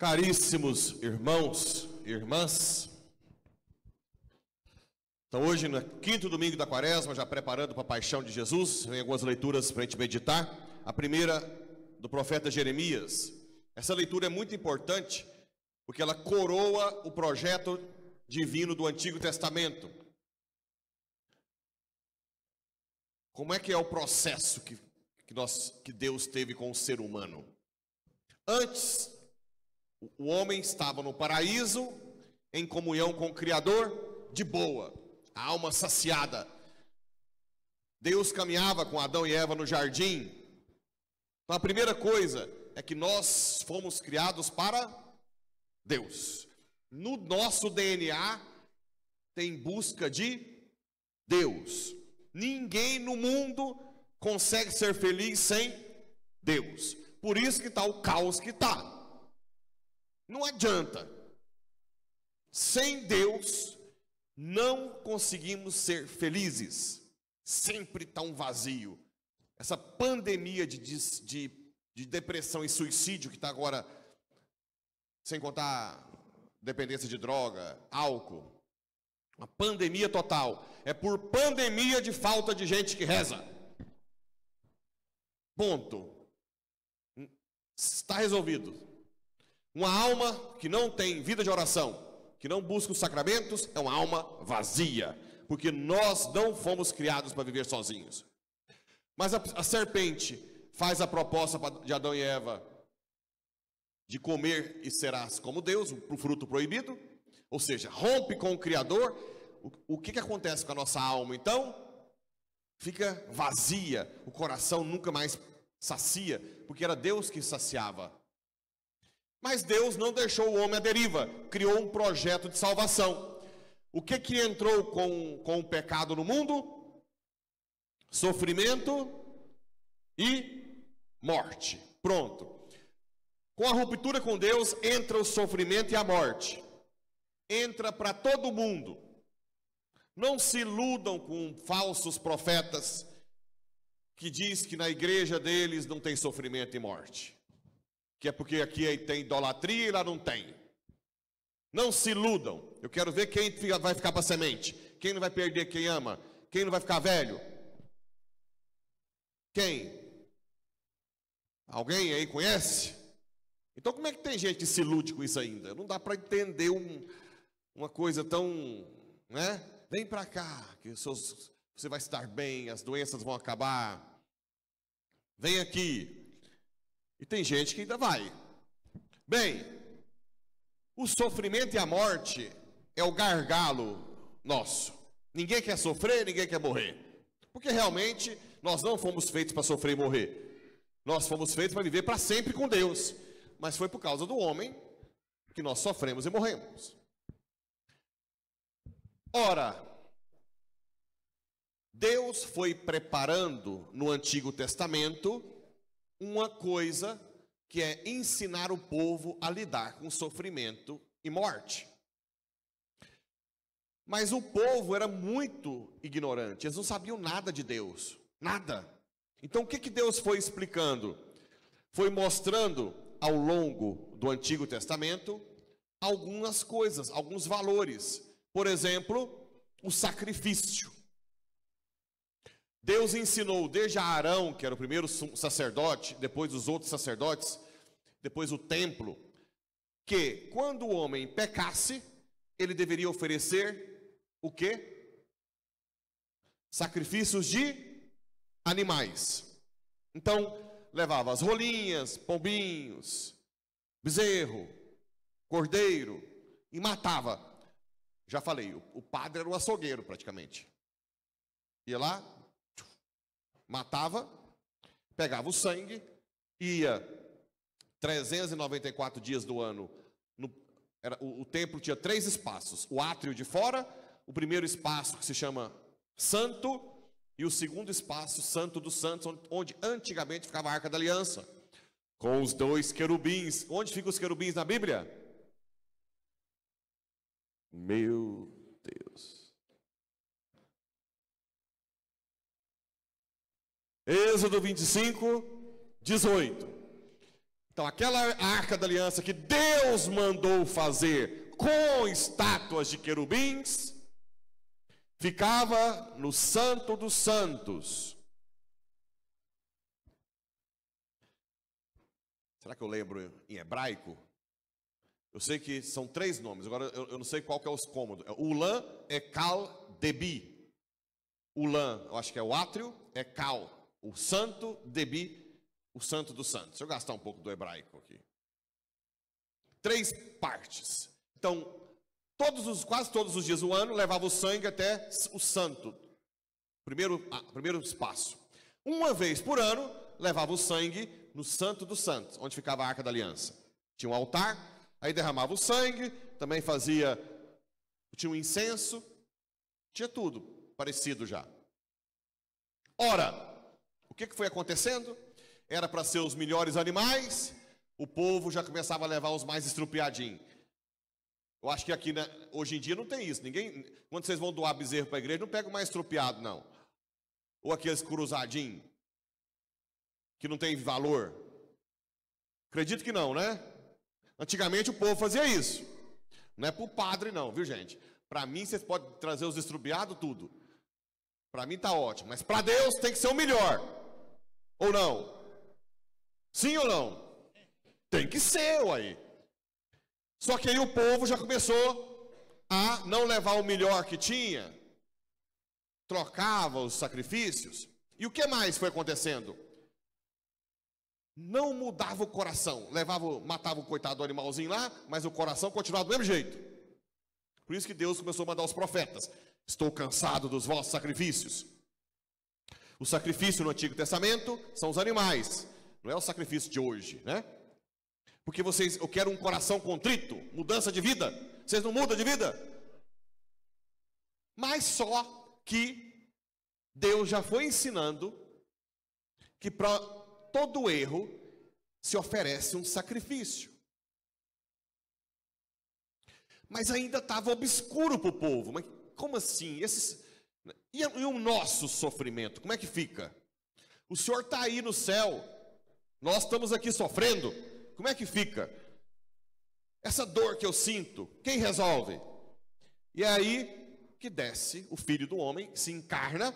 Caríssimos irmãos e irmãs, então hoje, no quinto domingo da quaresma, já preparando para a paixão de Jesus, vem algumas leituras para a gente meditar. A primeira, do profeta Jeremias. Essa leitura é muito importante, porque ela coroa o projeto divino do Antigo Testamento. Como é que é o processo que, que, nós, que Deus teve com o ser humano? Antes o homem estava no paraíso, em comunhão com o Criador, de boa, a alma saciada. Deus caminhava com Adão e Eva no jardim. Então a primeira coisa é que nós fomos criados para Deus. No nosso DNA tem busca de Deus. Ninguém no mundo consegue ser feliz sem Deus. Por isso que está o caos que está. Não adianta. Sem Deus, não conseguimos ser felizes. Sempre está um vazio. Essa pandemia de, de, de depressão e suicídio que está agora, sem contar dependência de droga, álcool, uma pandemia total. É por pandemia de falta de gente que reza. Ponto. Está resolvido. Uma alma que não tem vida de oração, que não busca os sacramentos, é uma alma vazia, porque nós não fomos criados para viver sozinhos. Mas a, a serpente faz a proposta de Adão e Eva de comer e serás como Deus, o fruto proibido, ou seja, rompe com o Criador. O, o que, que acontece com a nossa alma então? Fica vazia, o coração nunca mais sacia, porque era Deus que saciava mas Deus não deixou o homem à deriva, criou um projeto de salvação. O que que entrou com, com o pecado no mundo? Sofrimento e morte. Pronto. Com a ruptura com Deus entra o sofrimento e a morte. Entra para todo mundo. Não se iludam com falsos profetas que diz que na igreja deles não tem sofrimento e morte que é porque aqui tem idolatria e lá não tem. Não se iludam. Eu quero ver quem vai ficar para semente. Quem não vai perder quem ama? Quem não vai ficar velho? Quem? Alguém aí conhece? Então como é que tem gente que se ilude com isso ainda? Não dá para entender um, uma coisa tão, né? Vem para cá, que seus, você vai estar bem, as doenças vão acabar. Vem aqui, e tem gente que ainda vai. Bem, o sofrimento e a morte é o gargalo nosso. Ninguém quer sofrer, ninguém quer morrer. Porque realmente nós não fomos feitos para sofrer e morrer. Nós fomos feitos para viver para sempre com Deus. Mas foi por causa do homem que nós sofremos e morremos. Ora, Deus foi preparando no Antigo Testamento uma coisa que é ensinar o povo a lidar com sofrimento e morte. Mas o povo era muito ignorante, eles não sabiam nada de Deus, nada. Então o que, que Deus foi explicando? Foi mostrando ao longo do Antigo Testamento algumas coisas, alguns valores. Por exemplo, o sacrifício. Deus ensinou desde Arão, que era o primeiro sacerdote, depois os outros sacerdotes, depois o templo, que quando o homem pecasse, ele deveria oferecer o quê? Sacrifícios de animais. Então, levava as rolinhas, pombinhos, bezerro, cordeiro e matava. Já falei, o padre era o açougueiro praticamente. Ia lá, Matava, pegava o sangue, ia 394 dias do ano. No, era, o, o templo tinha três espaços: o átrio de fora, o primeiro espaço que se chama Santo, e o segundo espaço, Santo dos Santos, onde antigamente ficava a Arca da Aliança, com os dois querubins. Onde ficam os querubins na Bíblia? Meu Êxodo 25, 18. Então, aquela arca da aliança que Deus mandou fazer com estátuas de querubins, ficava no Santo dos Santos. Será que eu lembro em hebraico? Eu sei que são três nomes, agora eu, eu não sei qual que é os cômodos. É Ulan é Caldebi. Debi. Ulan, eu acho que é o átrio, é Cal o santo Debi, o santo dos santos. Deixa eu gastar um pouco do hebraico aqui. Três partes. Então, todos os, quase todos os dias do ano, levava o sangue até o santo, primeiro, ah, primeiro espaço. Uma vez por ano, levava o sangue no santo dos santos, onde ficava a arca da aliança. Tinha um altar, aí derramava o sangue, também fazia, tinha um incenso, tinha tudo parecido já. Ora, que, que foi acontecendo? Era para ser os melhores animais, o povo já começava a levar os mais estrupiadinhos. Eu acho que aqui né, hoje em dia não tem isso. Ninguém, quando vocês vão doar bezerro para a igreja, não pega o mais estrupiado, não. Ou aqueles cruzadinhos que não tem valor. Acredito que não, né? Antigamente o povo fazia isso. Não é para o padre, não, viu gente? Para mim vocês podem trazer os estrupiados tudo. Para mim tá ótimo, mas para Deus tem que ser o melhor. Ou não? Sim ou não? Tem que ser, aí. Só que aí o povo já começou a não levar o melhor que tinha, trocava os sacrifícios. E o que mais foi acontecendo? Não mudava o coração. Levava, matava o coitado do animalzinho lá, mas o coração continuava do mesmo jeito. Por isso que Deus começou a mandar os profetas. Estou cansado dos vossos sacrifícios. O sacrifício no Antigo Testamento são os animais, não é o sacrifício de hoje, né? Porque vocês, eu quero um coração contrito, mudança de vida. Vocês não mudam de vida? Mas só que Deus já foi ensinando que para todo erro se oferece um sacrifício. Mas ainda estava obscuro para o povo. Mas como assim? Esses, e, é, e o nosso sofrimento, como é que fica? O Senhor está aí no céu, nós estamos aqui sofrendo, como é que fica? Essa dor que eu sinto, quem resolve? E é aí que desce o filho do homem, se encarna,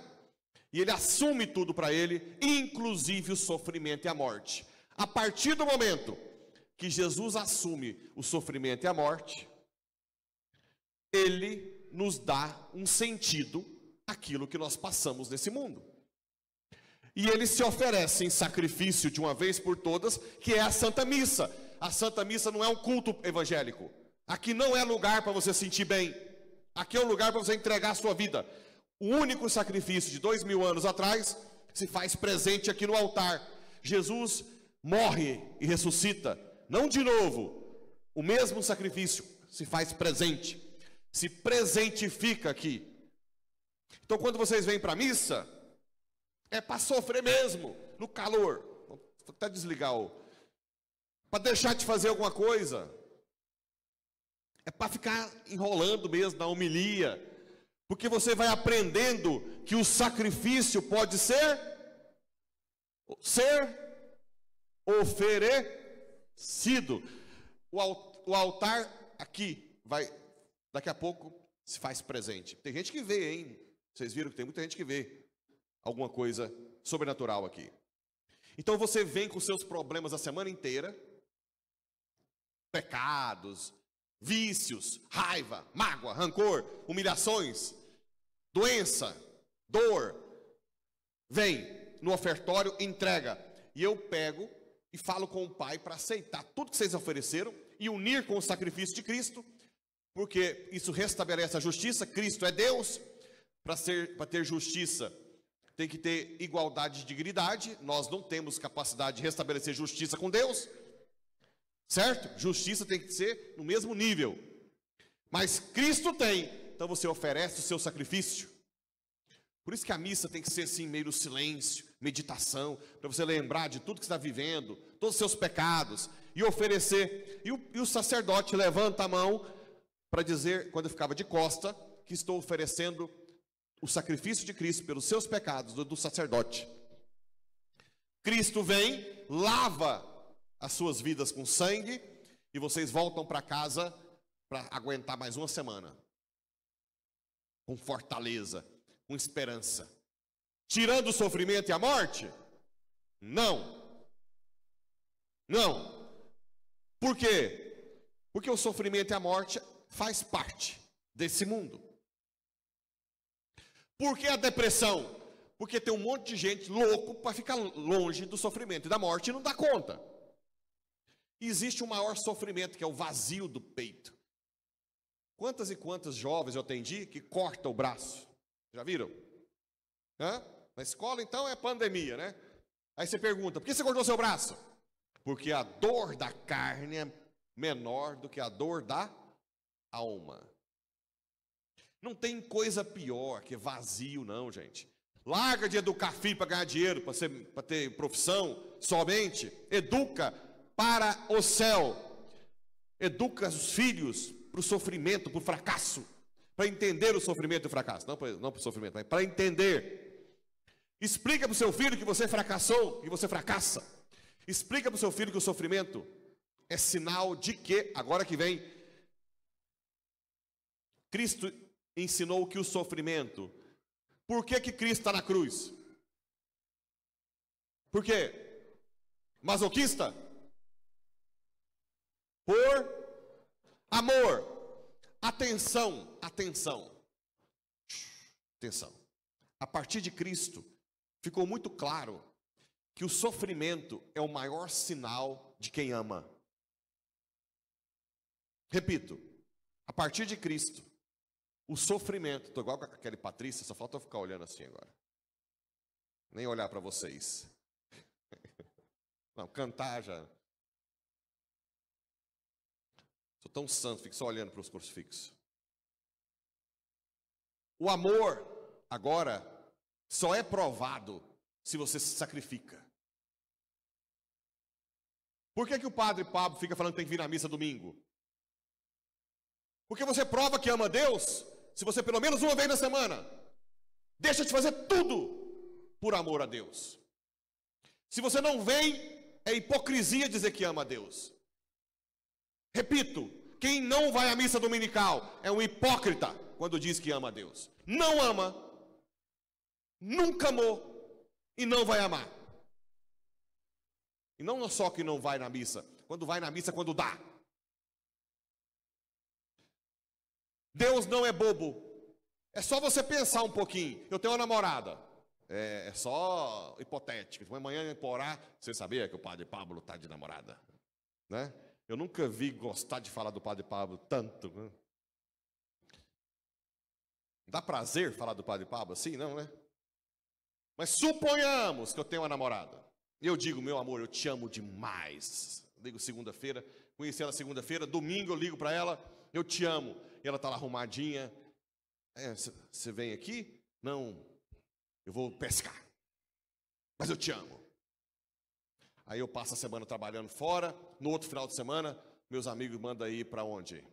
e ele assume tudo para ele, inclusive o sofrimento e a morte. A partir do momento que Jesus assume o sofrimento e a morte, ele nos dá um sentido aquilo que nós passamos nesse mundo. E ele se oferece em sacrifício de uma vez por todas, que é a Santa Missa. A Santa Missa não é um culto evangélico. Aqui não é lugar para você sentir bem. Aqui é um lugar para você entregar a sua vida. O único sacrifício de dois mil anos atrás se faz presente aqui no altar. Jesus morre e ressuscita. Não de novo. O mesmo sacrifício se faz presente. Se presentifica aqui. Então, quando vocês vêm para a missa, é para sofrer mesmo, no calor. Vou até desligar o. Para deixar de fazer alguma coisa. É para ficar enrolando mesmo na homilia. Porque você vai aprendendo que o sacrifício pode ser ser oferecido. O, o altar aqui vai daqui a pouco se faz presente. Tem gente que vê, hein? Vocês viram que tem muita gente que vê alguma coisa sobrenatural aqui. Então você vem com seus problemas a semana inteira, pecados, vícios, raiva, mágoa, rancor, humilhações, doença, dor. Vem no ofertório, entrega. E eu pego e falo com o Pai para aceitar tudo que vocês ofereceram e unir com o sacrifício de Cristo, porque isso restabelece a justiça. Cristo é Deus, para ter justiça, tem que ter igualdade de dignidade. Nós não temos capacidade de restabelecer justiça com Deus, certo? Justiça tem que ser no mesmo nível. Mas Cristo tem, então você oferece o seu sacrifício. Por isso que a missa tem que ser assim, meio no silêncio, meditação, para você lembrar de tudo que está vivendo, todos os seus pecados, e oferecer. E o, e o sacerdote levanta a mão para dizer, quando eu ficava de costa, que estou oferecendo o sacrifício de Cristo pelos seus pecados, do, do sacerdote. Cristo vem, lava as suas vidas com sangue e vocês voltam para casa para aguentar mais uma semana. Com fortaleza, com esperança. Tirando o sofrimento e a morte? Não. Não. Por quê? Porque o sofrimento e a morte faz parte desse mundo. Por que a depressão? Porque tem um monte de gente louco para ficar longe do sofrimento e da morte e não dá conta. Existe o um maior sofrimento, que é o vazio do peito. Quantas e quantas jovens eu atendi que corta o braço? Já viram? Hã? Na escola, então, é pandemia, né? Aí você pergunta, por que você cortou seu braço? Porque a dor da carne é menor do que a dor da alma. Não tem coisa pior que vazio, não, gente. Larga de educar filho para ganhar dinheiro, para ter profissão somente. Educa para o céu. Educa os filhos para o sofrimento, para o fracasso. Para entender o sofrimento e o fracasso. Não para, o sofrimento, mas para entender. Explica para o seu filho que você fracassou, e você fracassa. Explica para o seu filho que o sofrimento é sinal de que, agora que vem, Cristo ensinou que o sofrimento. Por que, que Cristo está na cruz? Por quê? Masoquista? Por amor. Atenção, atenção. Atenção. A partir de Cristo, ficou muito claro que o sofrimento é o maior sinal de quem ama. Repito, a partir de Cristo, o sofrimento, estou igual com aquele Patrícia, só falta eu ficar olhando assim agora. Nem olhar para vocês. Não, cantar já. Sou tão santo, fico só olhando para os crucifixos. O amor, agora, só é provado se você se sacrifica. Por que, que o padre Pablo fica falando que tem que vir na missa domingo? Porque você prova que ama Deus se você pelo menos uma vez na semana, deixa de fazer tudo por amor a Deus. Se você não vem, é hipocrisia dizer que ama a Deus. Repito, quem não vai à missa dominical é um hipócrita quando diz que ama a Deus. Não ama, nunca amou e não vai amar. E não só que não vai na missa, quando vai na missa, é quando dá. Deus não é bobo. É só você pensar um pouquinho. Eu tenho uma namorada. É, é só hipotético. Amanhã em Porá, você sabia que o padre Pablo está de namorada? Né? Eu nunca vi gostar de falar do padre Pablo tanto. Né? Dá prazer falar do padre Pablo assim, não, né? Mas suponhamos que eu tenho uma namorada. Eu digo, meu amor, eu te amo demais. Ligo segunda-feira, conheci ela segunda-feira, domingo eu ligo para ela, eu te amo ela está lá arrumadinha. Você é, vem aqui? Não, eu vou pescar. Mas eu te amo. Aí eu passo a semana trabalhando fora. No outro final de semana, meus amigos mandam ir para onde?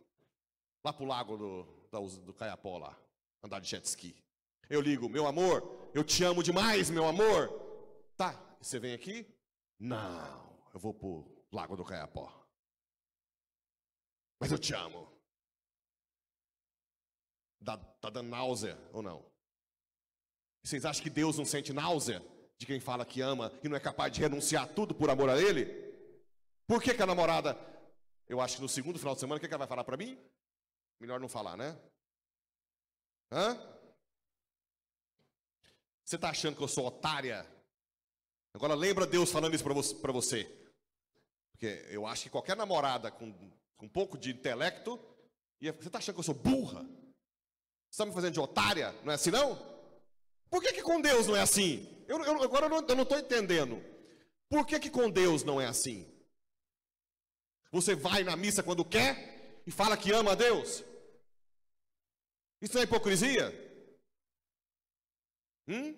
Lá para o lago do, do, do Caiapó, lá. Andar de jet ski. Eu ligo, meu amor, eu te amo demais, meu amor. Tá, você vem aqui? Não, eu vou para o Lago do Caiapó. Mas eu te amo. Está tá dando náusea ou não? Vocês acham que Deus não sente náusea de quem fala que ama e não é capaz de renunciar a tudo por amor a Ele? Por que, que a namorada, eu acho que no segundo final de semana, o que, que ela vai falar para mim? Melhor não falar, né? Hã? Você está achando que eu sou otária? Agora lembra Deus falando isso para você. Porque eu acho que qualquer namorada com, com um pouco de intelecto, ia, é, você está achando que eu sou burra? está me fazendo de otária? Não é assim não? Por que, que com Deus não é assim? Eu, eu agora eu não estou entendendo. Por que, que com Deus não é assim? Você vai na missa quando quer e fala que ama a Deus? Isso não é hipocrisia? Hum?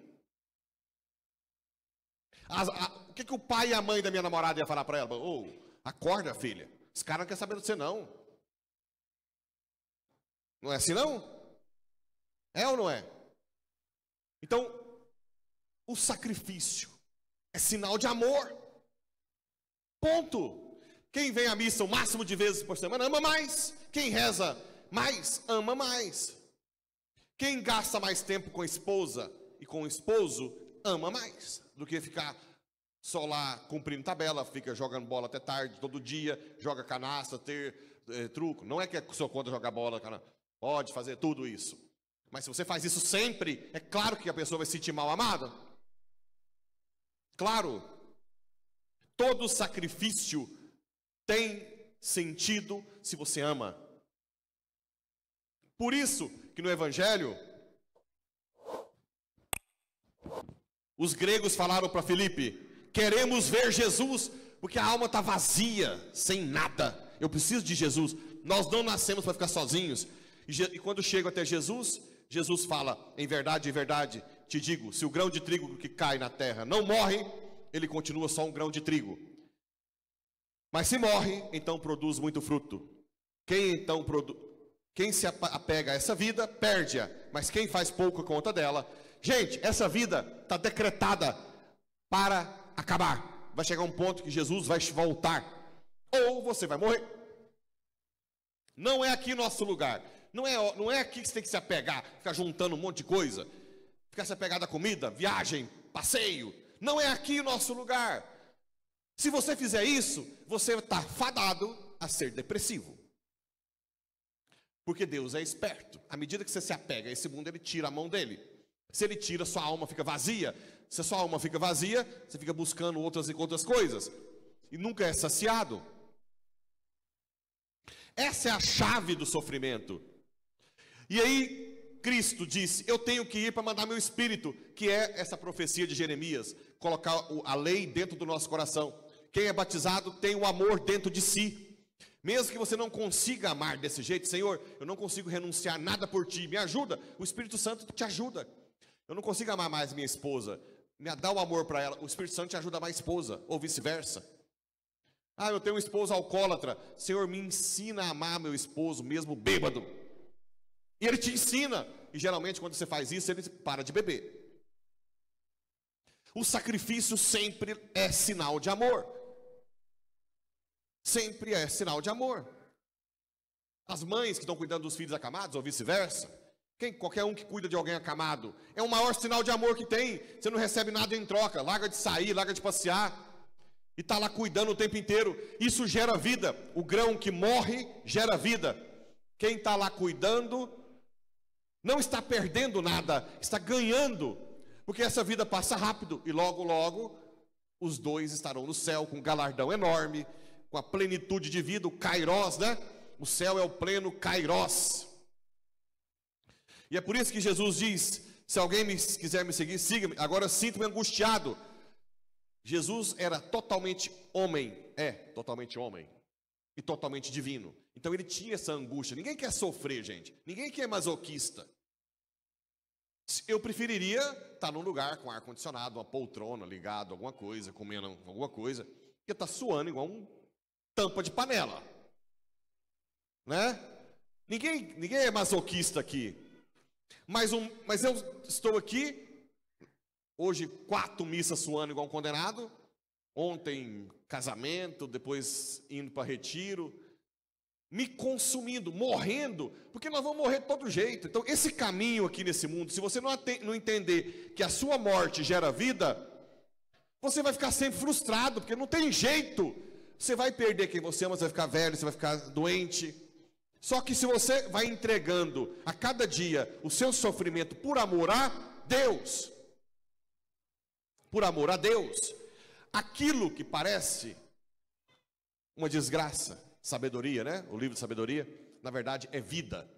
As, a, o que, que o pai e a mãe da minha namorada ia falar para ela? oh, acorda, filha. Esse cara não quer saber de você, não. Não é assim, não? É ou não é? Então, o sacrifício é sinal de amor. Ponto. Quem vem à missa o máximo de vezes por semana ama mais. Quem reza mais ama mais. Quem gasta mais tempo com a esposa e com o esposo ama mais do que ficar só lá cumprindo tabela, fica jogando bola até tarde, todo dia, joga canasta, ter é, truco. Não é que é só conta jogar bola, cara. Pode fazer tudo isso. Mas se você faz isso sempre, é claro que a pessoa vai se sentir mal amada. Claro. Todo sacrifício tem sentido se você ama. Por isso que no Evangelho, os gregos falaram para Felipe: queremos ver Jesus, porque a alma está vazia, sem nada. Eu preciso de Jesus. Nós não nascemos para ficar sozinhos. E, e quando chego até Jesus, Jesus fala: Em verdade, em verdade, te digo, se o grão de trigo que cai na terra não morre, ele continua só um grão de trigo. Mas se morre, então produz muito fruto. Quem então produz. Quem se apega a essa vida, perde-a, mas quem faz pouco conta dela. Gente, essa vida está decretada para acabar. Vai chegar um ponto que Jesus vai voltar, ou você vai morrer. Não é aqui nosso lugar. Não é, não é aqui que você tem que se apegar, ficar juntando um monte de coisa, ficar se apegar da comida, viagem, passeio. Não é aqui o nosso lugar. Se você fizer isso, você está fadado a ser depressivo. Porque Deus é esperto. À medida que você se apega a esse mundo, ele tira a mão dele. Se ele tira, sua alma fica vazia. Se sua alma fica vazia, você fica buscando outras e outras coisas. E nunca é saciado. Essa é a chave do sofrimento. E aí Cristo disse: Eu tenho que ir para mandar meu espírito, que é essa profecia de Jeremias, colocar a lei dentro do nosso coração. Quem é batizado tem o amor dentro de si. Mesmo que você não consiga amar desse jeito, Senhor, eu não consigo renunciar nada por ti, me ajuda, o Espírito Santo te ajuda. Eu não consigo amar mais minha esposa, me dá o amor para ela, o Espírito Santo te ajuda a amar a esposa, ou vice-versa. Ah, eu tenho um esposo alcoólatra, Senhor, me ensina a amar meu esposo, mesmo bêbado. E ele te ensina. E geralmente, quando você faz isso, ele para de beber. O sacrifício sempre é sinal de amor. Sempre é sinal de amor. As mães que estão cuidando dos filhos acamados, ou vice-versa. Quem, qualquer um que cuida de alguém acamado, é o maior sinal de amor que tem. Você não recebe nada em troca, larga de sair, larga de passear. E está lá cuidando o tempo inteiro. Isso gera vida. O grão que morre gera vida. Quem está lá cuidando não está perdendo nada, está ganhando. Porque essa vida passa rápido e logo, logo, os dois estarão no céu com um galardão enorme, com a plenitude de vida, o Kairos, né? O céu é o pleno Kairos. E é por isso que Jesus diz: se alguém me, quiser me seguir, siga-me. Agora sinto-me angustiado. Jesus era totalmente homem, é, totalmente homem e totalmente divino. Então ele tinha essa angústia. Ninguém quer sofrer, gente. Ninguém quer masoquista. Eu preferiria estar tá num lugar com ar-condicionado, uma poltrona ligada, alguma coisa, comendo alguma coisa, que está suando igual um tampa de panela. Né? Ninguém, ninguém é masoquista aqui. Mas, um, mas eu estou aqui, hoje quatro missas suando igual um condenado. Ontem casamento, depois indo para retiro, me consumindo, morrendo, porque nós vamos morrer de todo jeito. Então, esse caminho aqui nesse mundo, se você não, atende, não entender que a sua morte gera vida, você vai ficar sempre frustrado, porque não tem jeito. Você vai perder quem você ama, você vai ficar velho, você vai ficar doente. Só que se você vai entregando a cada dia o seu sofrimento por amor a Deus, por amor a Deus, aquilo que parece uma desgraça, Sabedoria, né? O livro de sabedoria, na verdade, é vida.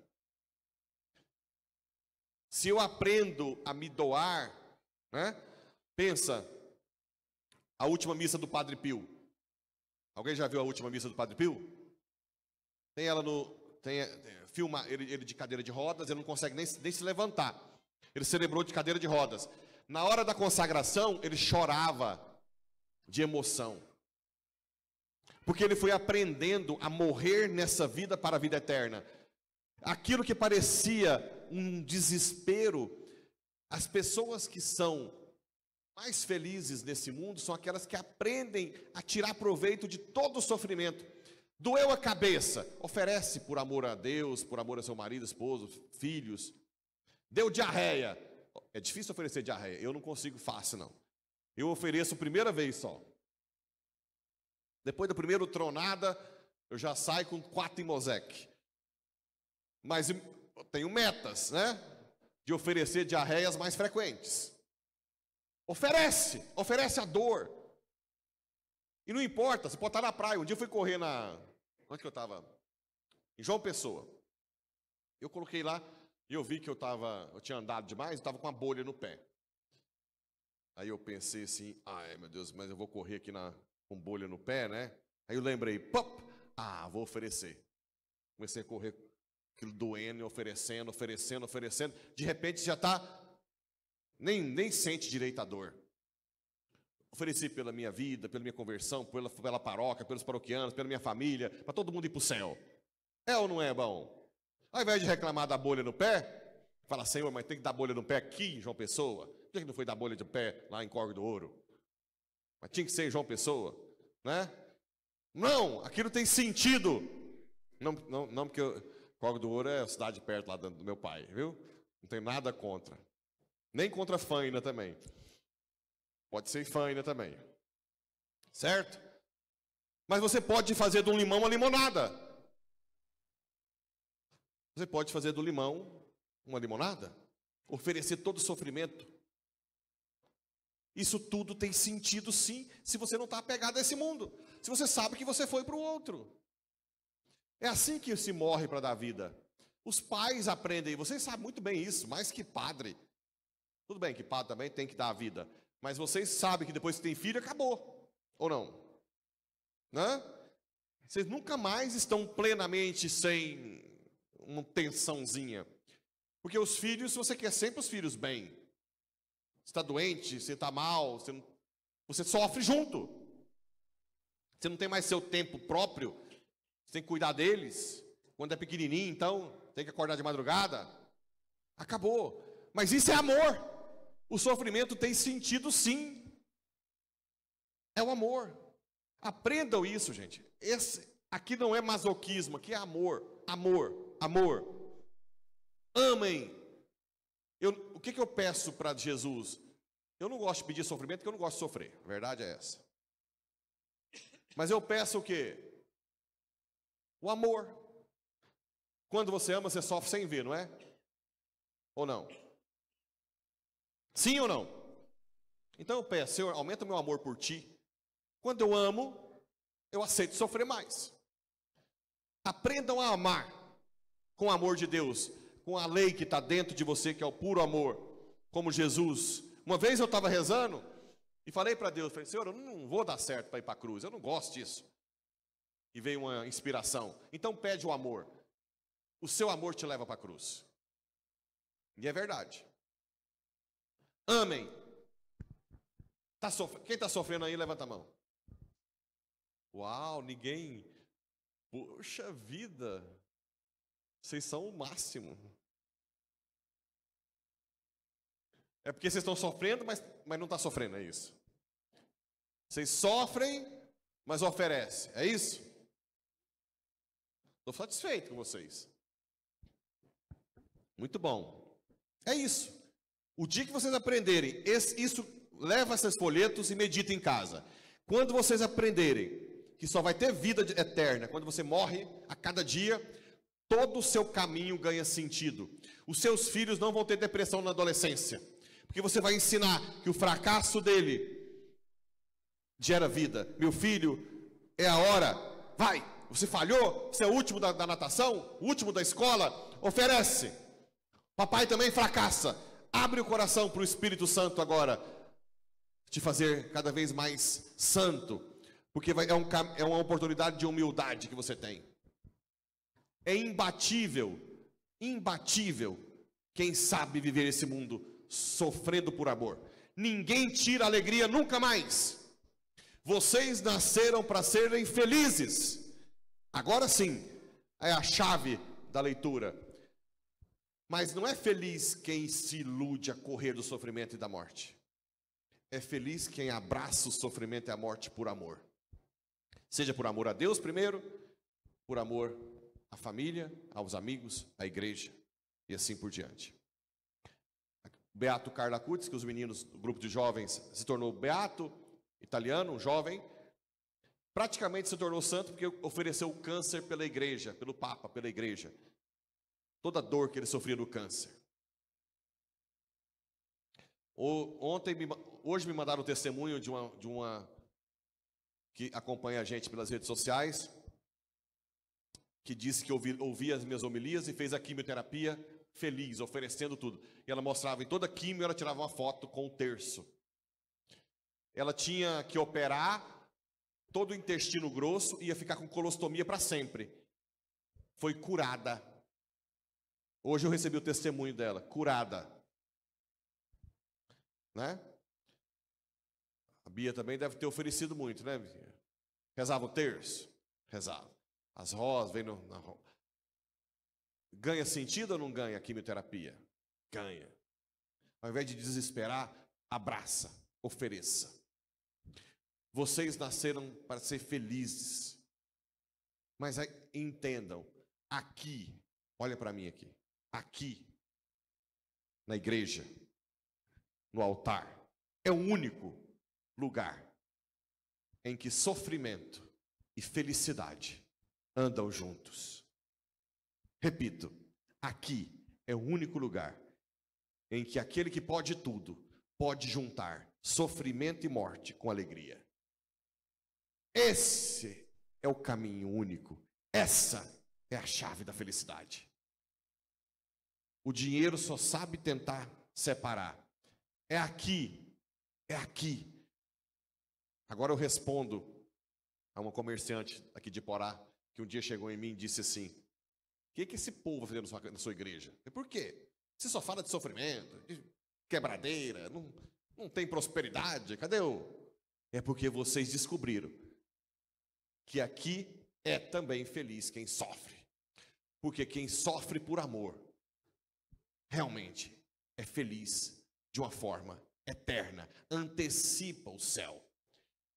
Se eu aprendo a me doar, né? Pensa, a última missa do Padre Pio. Alguém já viu a última missa do Padre Pio? Tem ela no. Tem, tem filma ele, ele de cadeira de rodas, ele não consegue nem, nem se levantar. Ele celebrou de cadeira de rodas. Na hora da consagração, ele chorava de emoção porque ele foi aprendendo a morrer nessa vida para a vida eterna. Aquilo que parecia um desespero, as pessoas que são mais felizes nesse mundo são aquelas que aprendem a tirar proveito de todo o sofrimento. Doeu a cabeça, oferece por amor a Deus, por amor a seu marido, esposo, filhos. Deu diarreia. É difícil oferecer diarreia, eu não consigo fácil não. Eu ofereço primeira vez só. Depois da primeira tronada, eu já saio com quatro em Mosec. Mas eu tenho metas, né? De oferecer diarreias mais frequentes. Oferece, oferece a dor. E não importa, você pode estar na praia. Um dia eu fui correr na. Onde que eu estava? Em João Pessoa. Eu coloquei lá e eu vi que eu estava. Eu tinha andado demais, eu estava com uma bolha no pé. Aí eu pensei assim, ai meu Deus, mas eu vou correr aqui na, com bolha no pé, né? Aí eu lembrei, pop, ah, vou oferecer. Comecei a correr aquilo doendo, oferecendo, oferecendo, oferecendo. De repente já está, nem, nem sente direito a dor. Ofereci pela minha vida, pela minha conversão, pela, pela paróquia, pelos paroquianos, pela minha família, para todo mundo ir para o céu. É ou não é bom? Ao invés de reclamar da bolha no pé, fala, Senhor, mas tem que dar bolha no pé aqui em João Pessoa. Por que não foi dar bolha de pé lá em Corgo do Ouro? Mas tinha que ser João Pessoa, né? Não, aquilo tem sentido. Não, não, não porque eu, Córrego do Ouro é a cidade perto lá do meu pai, viu? Não tem nada contra. Nem contra Faina também. Pode ser Faina também. Certo? Mas você pode fazer do limão uma limonada. Você pode fazer do limão uma limonada. Oferecer todo o sofrimento isso tudo tem sentido sim, se você não está apegado a esse mundo. Se você sabe que você foi para o outro. É assim que se morre para dar vida. Os pais aprendem, vocês sabem muito bem isso, mais que padre. Tudo bem que padre também tem que dar a vida. Mas vocês sabem que depois que tem filho, acabou. Ou não? Né? Vocês nunca mais estão plenamente sem uma tensãozinha. Porque os filhos, você quer sempre os filhos bem está doente, você está mal, você, não... você sofre junto. Você não tem mais seu tempo próprio, você tem que cuidar deles. Quando é pequenininho, então, tem que acordar de madrugada. Acabou. Mas isso é amor. O sofrimento tem sentido, sim. É o amor. Aprendam isso, gente. Esse aqui não é masoquismo, aqui é amor, amor, amor. Amem eu, o que, que eu peço para Jesus? Eu não gosto de pedir sofrimento porque eu não gosto de sofrer. A verdade é essa. Mas eu peço o quê? O amor. Quando você ama, você sofre sem ver, não é? Ou não? Sim ou não? Então eu peço, Senhor, aumenta meu amor por ti. Quando eu amo, eu aceito sofrer mais. Aprendam a amar com o amor de Deus com a lei que está dentro de você, que é o puro amor, como Jesus. Uma vez eu estava rezando e falei para Deus, falei, Senhor, eu não vou dar certo para ir para a cruz, eu não gosto disso. E veio uma inspiração. Então pede o amor. O seu amor te leva para a cruz. E é verdade. Amém. Tá sof Quem está sofrendo aí, levanta a mão. Uau, ninguém. Poxa vida, vocês são o máximo. É porque vocês estão sofrendo, mas, mas não está sofrendo, é isso. Vocês sofrem, mas oferecem, é isso? Estou satisfeito com vocês. Muito bom. É isso. O dia que vocês aprenderem, esse, isso leva esses folhetos e medita em casa. Quando vocês aprenderem que só vai ter vida eterna quando você morre a cada dia, todo o seu caminho ganha sentido. Os seus filhos não vão ter depressão na adolescência. Que você vai ensinar que o fracasso dele gera vida. Meu filho, é a hora. Vai! Você falhou? Você é o último da, da natação? O último da escola? Oferece. Papai também fracassa. Abre o coração para o Espírito Santo agora. Te fazer cada vez mais santo. Porque vai, é, um, é uma oportunidade de humildade que você tem. É imbatível. Imbatível. Quem sabe viver esse mundo sofrendo por amor. Ninguém tira alegria nunca mais. Vocês nasceram para serem felizes. Agora sim, é a chave da leitura. Mas não é feliz quem se ilude a correr do sofrimento e da morte. É feliz quem abraça o sofrimento e a morte por amor. Seja por amor a Deus primeiro, por amor à família, aos amigos, à igreja e assim por diante. Beato Carla Cutz, que os meninos, o grupo de jovens, se tornou beato, italiano, um jovem, praticamente se tornou santo porque ofereceu câncer pela igreja, pelo Papa, pela igreja. Toda a dor que ele sofria no câncer. ontem, hoje me mandaram o testemunho de uma, de uma que acompanha a gente pelas redes sociais, que disse que ouvi, ouvia as minhas homilias e fez a quimioterapia feliz, oferecendo tudo. E ela mostrava em toda a química ela tirava uma foto com o um terço. Ela tinha que operar todo o intestino grosso e ia ficar com colostomia para sempre. Foi curada. Hoje eu recebi o testemunho dela, curada. Né? A Bia também deve ter oferecido muito, né, Rezava o terço? Rezava. As rosas, vem no, na, Ganha sentido ou não ganha a quimioterapia? Ganha. Ao invés de desesperar, abraça, ofereça. Vocês nasceram para ser felizes. Mas entendam, aqui, olha para mim aqui, aqui, na igreja, no altar, é o único lugar em que sofrimento e felicidade andam juntos. Repito, aqui é o único lugar em que aquele que pode tudo pode juntar sofrimento e morte com alegria. Esse é o caminho único. Essa é a chave da felicidade. O dinheiro só sabe tentar separar. É aqui, é aqui. Agora eu respondo a uma comerciante aqui de Porá que um dia chegou em mim e disse assim: que, que esse povo fazendo na sua, na sua igreja? Por quê? Você só fala de sofrimento, de quebradeira, não, não tem prosperidade, cadê o? É porque vocês descobriram que aqui é também feliz quem sofre. Porque quem sofre por amor realmente é feliz de uma forma eterna, antecipa o céu,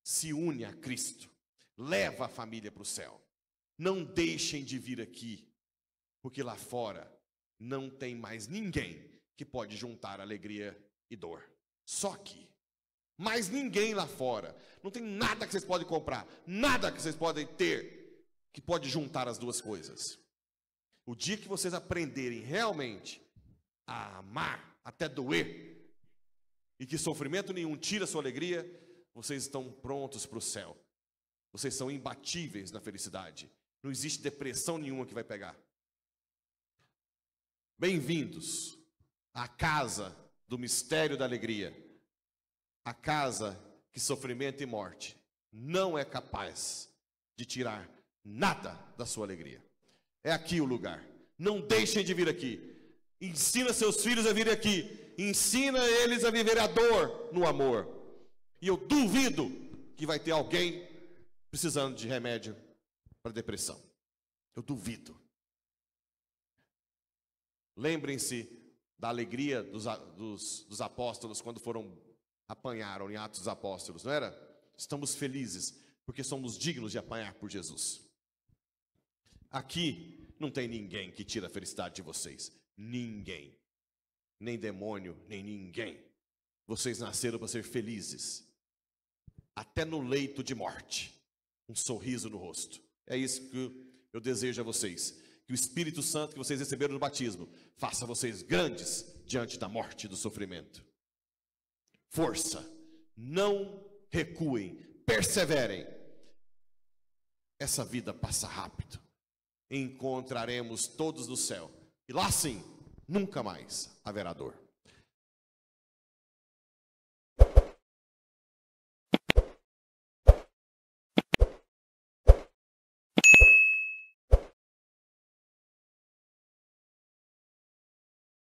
se une a Cristo, leva a família para o céu. Não deixem de vir aqui porque lá fora não tem mais ninguém que pode juntar alegria e dor. Só que mais ninguém lá fora. Não tem nada que vocês podem comprar, nada que vocês podem ter que pode juntar as duas coisas. O dia que vocês aprenderem realmente a amar até doer e que sofrimento nenhum tira sua alegria, vocês estão prontos para o céu. Vocês são imbatíveis na felicidade. Não existe depressão nenhuma que vai pegar. Bem-vindos à casa do mistério da alegria, a casa que sofrimento e morte não é capaz de tirar nada da sua alegria. É aqui o lugar. Não deixem de vir aqui. Ensina seus filhos a virem aqui. Ensina eles a viver a dor no amor. E eu duvido que vai ter alguém precisando de remédio para depressão. Eu duvido. Lembrem-se da alegria dos, dos, dos, apóstolos quando foram apanharam em Atos dos Apóstolos, não era? Estamos felizes porque somos dignos de apanhar por Jesus. Aqui não tem ninguém que tira a felicidade de vocês. Ninguém. Nem demônio, nem ninguém. Vocês nasceram para ser felizes. Até no leito de morte. Um sorriso no rosto. É isso que eu desejo a vocês que o Espírito Santo que vocês receberam no batismo faça vocês grandes diante da morte e do sofrimento. Força, não recuem, perseverem. Essa vida passa rápido. Encontraremos todos no céu. E lá sim, nunca mais haverá dor.